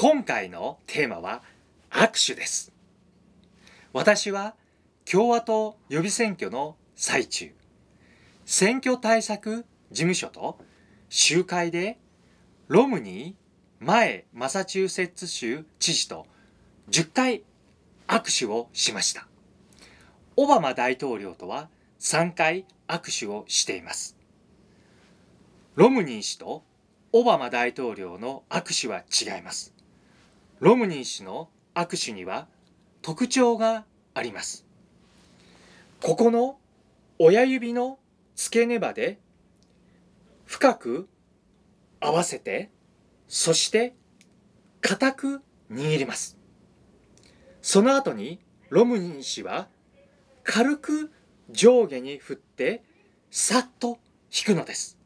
今回のテーマは握手です。私は共和党予備選挙の最中、選挙対策事務所と集会でロムニー前マサチューセッツ州知事と10回握手をしました。オバマ大統領とは3回握手をしています。ロムニー氏とオバマ大統領の握手は違います。ロムニー氏の握手には特徴があります。ここの親指の付け根まで深く合わせて、そして固く握ります。その後にロムニー氏は軽く上下に振ってさっと引くのです。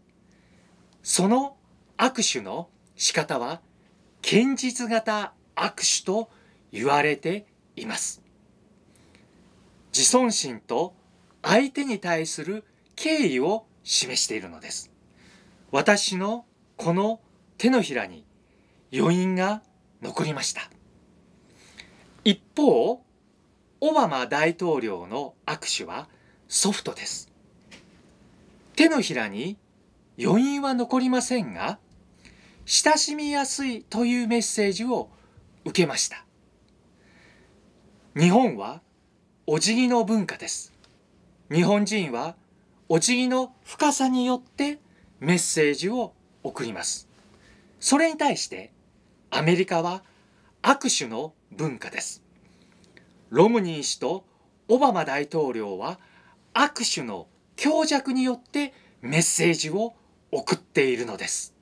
その握手の仕方は堅実型悪手と言われています自尊心と相手に対する敬意を示しているのです私のこの手のひらに余韻が残りました一方オバマ大統領の握手はソフトです手のひらに余韻は残りませんが親しみやすいというメッセージを受けました日本はお辞儀の文化です日本人はお辞儀の深さによってメッセージを送りますそれに対してアメリカは握手の文化ですロムニー氏とオバマ大統領は握手の強弱によってメッセージを送っているのです